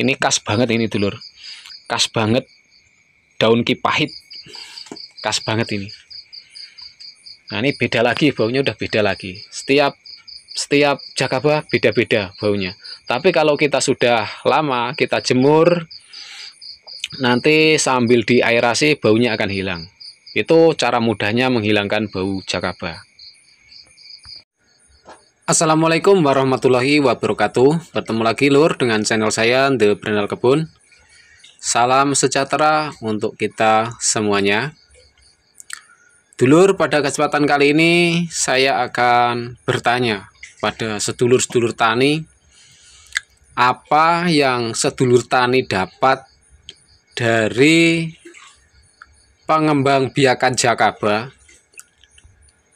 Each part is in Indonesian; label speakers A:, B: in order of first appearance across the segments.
A: ini khas banget ini dulur khas banget daun kipahit khas banget ini nah ini beda lagi baunya udah beda lagi setiap setiap jakaba beda-beda baunya tapi kalau kita sudah lama kita jemur nanti sambil di airasi baunya akan hilang itu cara mudahnya menghilangkan bau jakaba Assalamualaikum warahmatullahi wabarakatuh Bertemu lagi lur dengan channel saya The Brandal Kebun Salam sejahtera untuk kita semuanya Dulur pada kesempatan kali ini saya akan bertanya pada sedulur-sedulur tani Apa yang sedulur tani dapat dari pengembang biakan Jakaba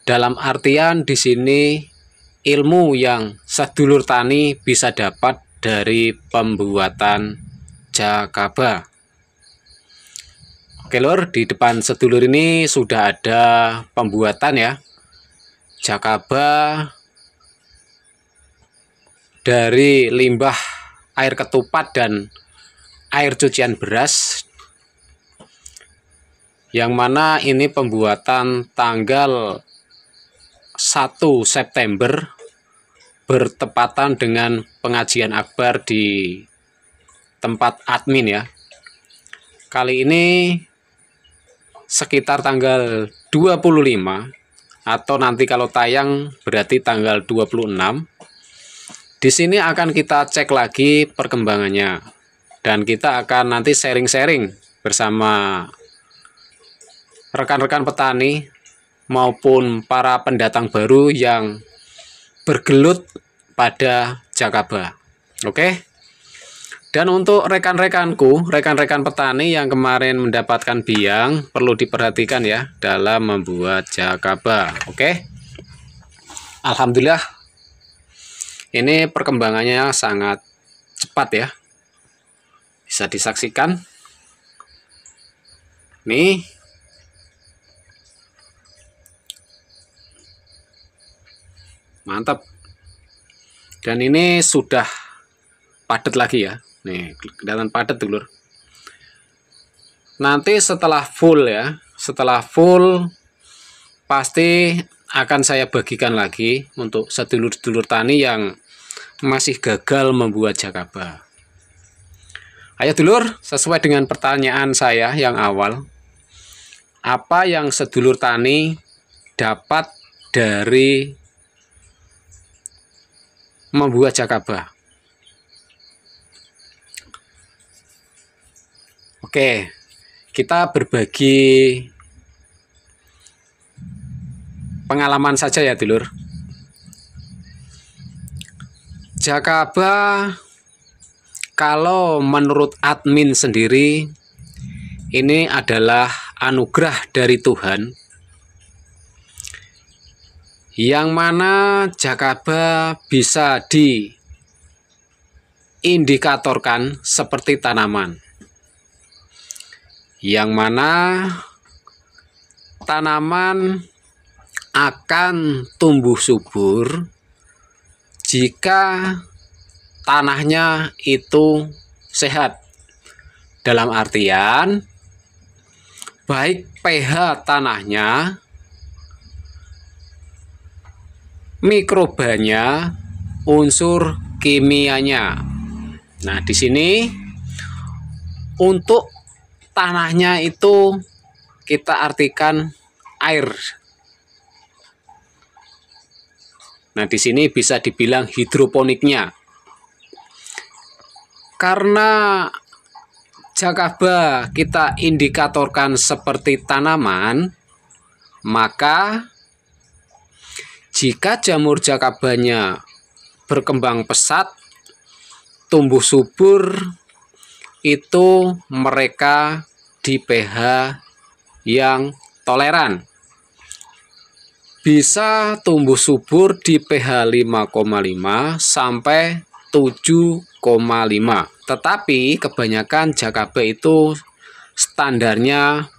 A: dalam artian di sini ilmu yang sedulur tani bisa dapat dari pembuatan jakaba. Oke lor, di depan sedulur ini sudah ada pembuatan ya. Jakaba dari limbah air ketupat dan air cucian beras. Yang mana ini pembuatan tanggal 1 September bertepatan dengan pengajian akbar di tempat admin ya. Kali ini sekitar tanggal 25 atau nanti kalau tayang berarti tanggal 26. Di sini akan kita cek lagi perkembangannya dan kita akan nanti sharing-sharing bersama rekan-rekan petani maupun para pendatang baru yang bergelut pada Jakaba. Oke. Dan untuk rekan-rekanku, rekan-rekan petani yang kemarin mendapatkan biang perlu diperhatikan ya dalam membuat jakaba. Oke. Alhamdulillah ini perkembangannya sangat cepat ya. Bisa disaksikan. Nih mantap dan ini sudah padat lagi ya nih kelihatan padat dulur nanti setelah full ya setelah full pasti akan saya bagikan lagi untuk sedulur-dulur tani yang masih gagal membuat jakaba ayo dulur sesuai dengan pertanyaan saya yang awal apa yang sedulur tani dapat dari membuat Jakaba. Oke, kita berbagi pengalaman saja ya, dulur. Jakaba kalau menurut admin sendiri ini adalah anugerah dari Tuhan yang mana jakaba bisa diindikatorkan seperti tanaman yang mana tanaman akan tumbuh subur jika tanahnya itu sehat dalam artian baik pH tanahnya mikrobanya, unsur kimianya. Nah, di sini untuk tanahnya itu kita artikan air. Nah, di sini bisa dibilang hidroponiknya. Karena jakaba kita indikatorkan seperti tanaman, maka jika jamur jakabanya berkembang pesat, tumbuh subur, itu mereka di pH yang toleran. Bisa tumbuh subur di pH 5,5 sampai 7,5. Tetapi kebanyakan jakabe itu standarnya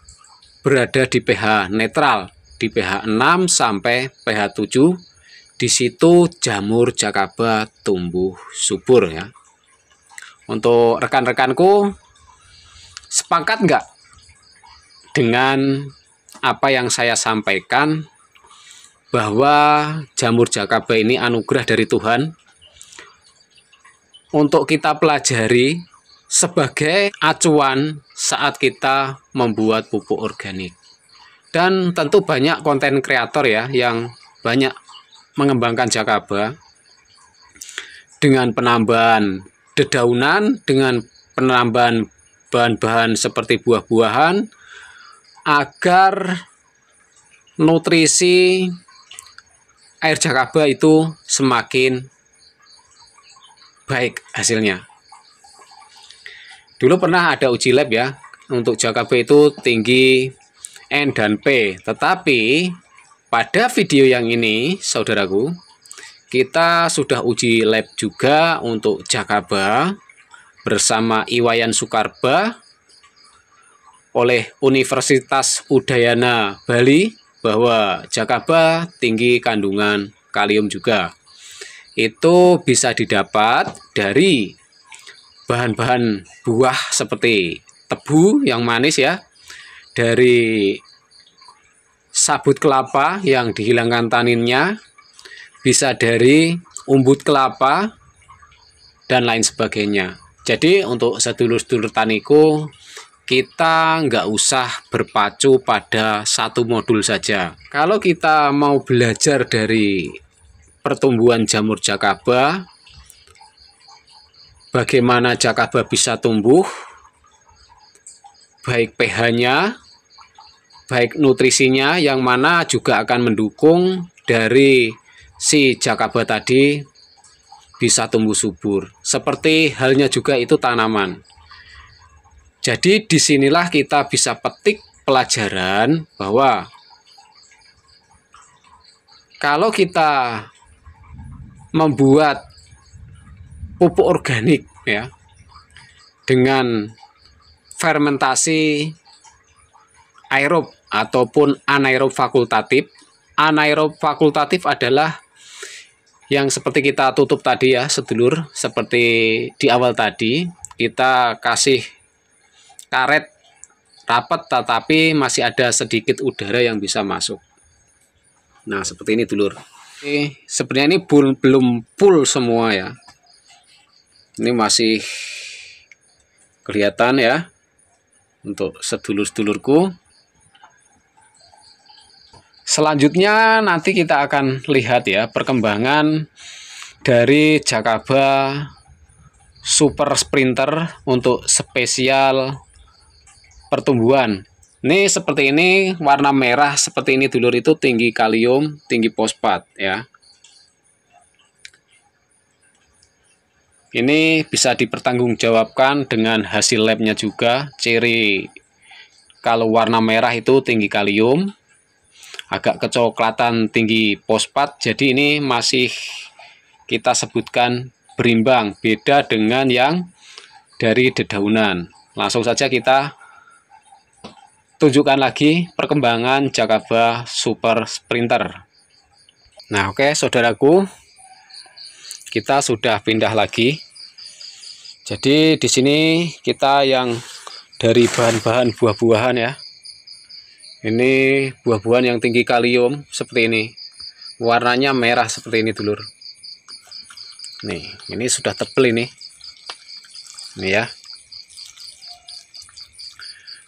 A: berada di pH netral di pH 6 sampai pH 7 di situ jamur jakaba tumbuh subur ya untuk rekan-rekanku sepakat nggak dengan apa yang saya sampaikan bahwa jamur jakaba ini anugerah dari Tuhan untuk kita pelajari sebagai acuan saat kita membuat pupuk organik dan tentu banyak konten kreator ya yang banyak mengembangkan jakaba dengan penambahan dedaunan dengan penambahan bahan-bahan seperti buah-buahan agar nutrisi air jakaba itu semakin baik hasilnya. Dulu pernah ada uji lab ya untuk jakaba itu tinggi N dan P. Tetapi pada video yang ini, saudaraku, kita sudah uji lab juga untuk Jakaba bersama Iwayan Sukarba oleh Universitas Udayana Bali bahwa Jakaba tinggi kandungan kalium juga. Itu bisa didapat dari bahan-bahan buah seperti tebu yang manis ya, dari sabut kelapa yang dihilangkan taninnya, bisa dari umbut kelapa, dan lain sebagainya. Jadi untuk sedulur-sedulur taniku, kita nggak usah berpacu pada satu modul saja. Kalau kita mau belajar dari pertumbuhan jamur jakaba, bagaimana jakaba bisa tumbuh, baik pH-nya, baik nutrisinya yang mana juga akan mendukung dari si jakaba tadi bisa tumbuh subur. Seperti halnya juga itu tanaman. Jadi disinilah kita bisa petik pelajaran bahwa kalau kita membuat pupuk organik ya dengan fermentasi aerob ataupun anaerob fakultatif. Anaerob fakultatif adalah yang seperti kita tutup tadi ya, sedulur, seperti di awal tadi, kita kasih karet rapat tetapi masih ada sedikit udara yang bisa masuk. Nah, seperti ini dulur. Ini sebenarnya ini belum full semua ya. Ini masih kelihatan ya untuk sedulur-sedulurku. Selanjutnya nanti kita akan lihat ya perkembangan dari Jakaba Super Sprinter untuk spesial pertumbuhan. Ini seperti ini warna merah seperti ini dulur itu tinggi kalium, tinggi fosfat ya. Ini bisa dipertanggungjawabkan dengan hasil labnya juga. Ciri kalau warna merah itu tinggi kalium, agak kecoklatan tinggi pospat jadi ini masih kita sebutkan berimbang beda dengan yang dari dedaunan langsung saja kita tunjukkan lagi perkembangan Jakaba Super Sprinter nah oke okay, saudaraku kita sudah pindah lagi jadi di sini kita yang dari bahan-bahan buah-buahan ya ini buah-buahan yang tinggi kalium seperti ini warnanya merah seperti ini dulur nih ini sudah tebel ini ini ya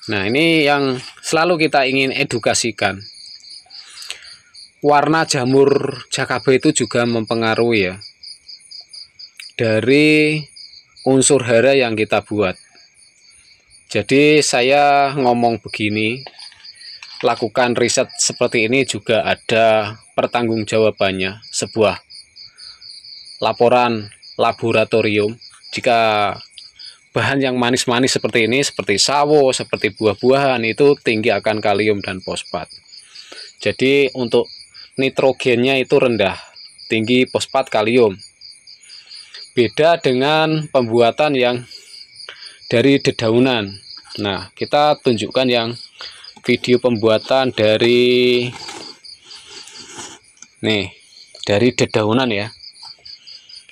A: nah ini yang selalu kita ingin edukasikan warna jamur jakabe itu juga mempengaruhi ya dari unsur hara yang kita buat jadi saya ngomong begini lakukan riset seperti ini juga ada pertanggungjawabannya sebuah laporan laboratorium jika bahan yang manis-manis seperti ini seperti sawo seperti buah-buahan itu tinggi akan kalium dan fosfat jadi untuk nitrogennya itu rendah tinggi fosfat kalium beda dengan pembuatan yang dari dedaunan nah kita tunjukkan yang video pembuatan dari nih dari dedaunan ya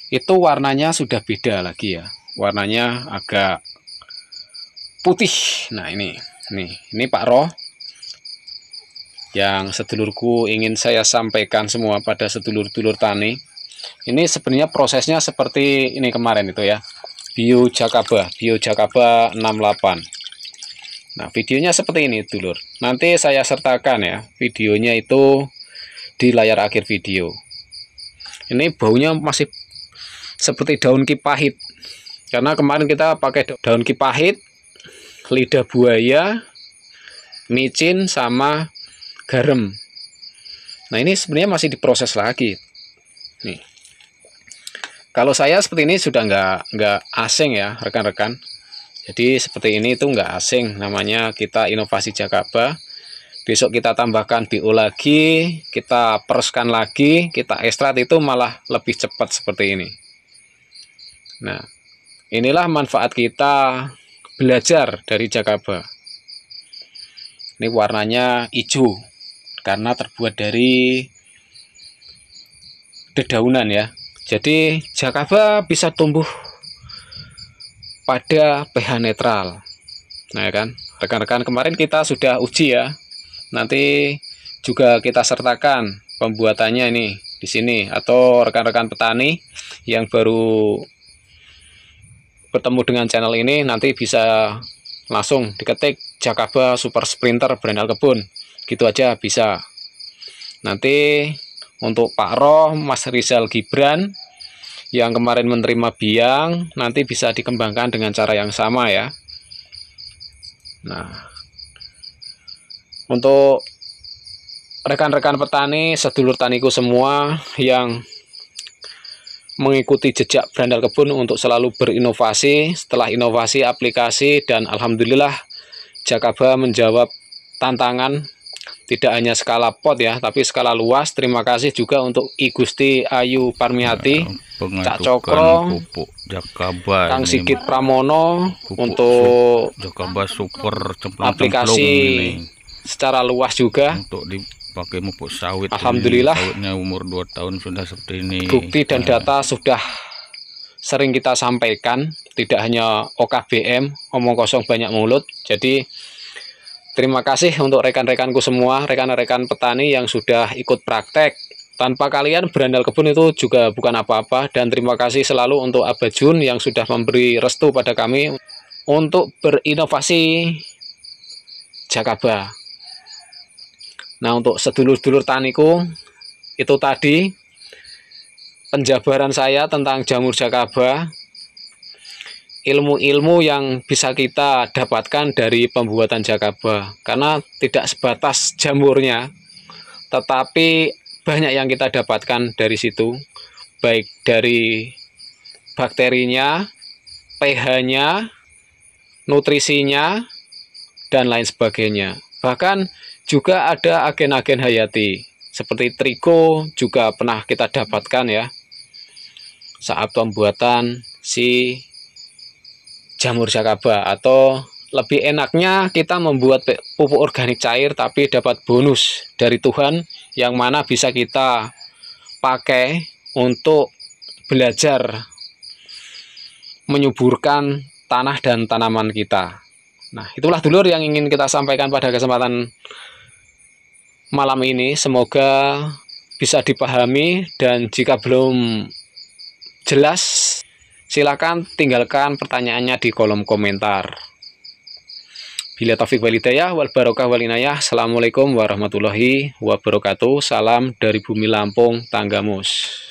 A: itu warnanya sudah beda lagi ya warnanya agak putih nah ini nih ini Pak Roh yang sedulurku ingin saya sampaikan semua pada sedulur-dulur tani ini sebenarnya prosesnya seperti ini kemarin itu ya bio Jakaba bio Jakaba 68 Nah, videonya seperti ini, dulur. Nanti saya sertakan ya, videonya itu di layar akhir video. Ini baunya masih seperti daun kipahit. Karena kemarin kita pakai daun kipahit, lidah buaya, micin, sama garam. Nah, ini sebenarnya masih diproses lagi. Nih. Kalau saya seperti ini sudah nggak nggak asing ya, rekan-rekan. Jadi seperti ini itu nggak asing, namanya kita inovasi Jakaba. Besok kita tambahkan BO lagi, kita perskan lagi, kita ekstrak itu malah lebih cepat seperti ini. Nah, inilah manfaat kita belajar dari Jakaba. Ini warnanya hijau karena terbuat dari dedaunan ya. Jadi Jakaba bisa tumbuh pada pH netral. Nah, ya kan? Rekan-rekan kemarin kita sudah uji ya. Nanti juga kita sertakan pembuatannya ini di sini atau rekan-rekan petani yang baru bertemu dengan channel ini nanti bisa langsung diketik Jakaba Super Sprinter Brandal Kebun. Gitu aja bisa. Nanti untuk Pak Roh, Mas Rizal Gibran yang kemarin menerima biang nanti bisa dikembangkan dengan cara yang sama ya nah untuk rekan-rekan petani sedulur taniku semua yang mengikuti jejak berandal kebun untuk selalu berinovasi setelah inovasi aplikasi dan alhamdulillah Jakaba menjawab tantangan tidak hanya skala pot ya, tapi skala luas. Terima kasih juga untuk I Gusti Ayu Parmihati, ya, Cak Cokro, pupuk Kang Sigit Pramono pupuk untuk Jakaba Super aplikasi ini. secara luas juga untuk dipakai pupuk sawit. Alhamdulillah. Ini. umur 2 tahun sudah seperti ini. Bukti dan ya. data sudah sering kita sampaikan, tidak hanya OKBM, omong kosong banyak mulut. Jadi Terima kasih untuk rekan-rekanku semua, rekan-rekan petani yang sudah ikut praktek. Tanpa kalian berandal kebun itu juga bukan apa-apa dan terima kasih selalu untuk Abah Jun yang sudah memberi restu pada kami untuk berinovasi Jakaba. Nah untuk sedulur-dulur taniku itu tadi penjabaran saya tentang jamur Jakaba ilmu-ilmu yang bisa kita dapatkan dari pembuatan jakaba karena tidak sebatas jamurnya tetapi banyak yang kita dapatkan dari situ baik dari bakterinya pH-nya nutrisinya dan lain sebagainya bahkan juga ada agen-agen hayati seperti trigo juga pernah kita dapatkan ya saat pembuatan si jamur jakaba atau lebih enaknya kita membuat pupuk organik cair tapi dapat bonus dari Tuhan yang mana bisa kita pakai untuk belajar menyuburkan tanah dan tanaman kita. Nah, itulah dulur yang ingin kita sampaikan pada kesempatan malam ini. Semoga bisa dipahami dan jika belum jelas Silahkan tinggalkan pertanyaannya di kolom komentar. Bila taufik walidayah wal barokah walinayah. Assalamualaikum warahmatullahi wabarakatuh. Salam dari bumi Lampung, Tanggamus.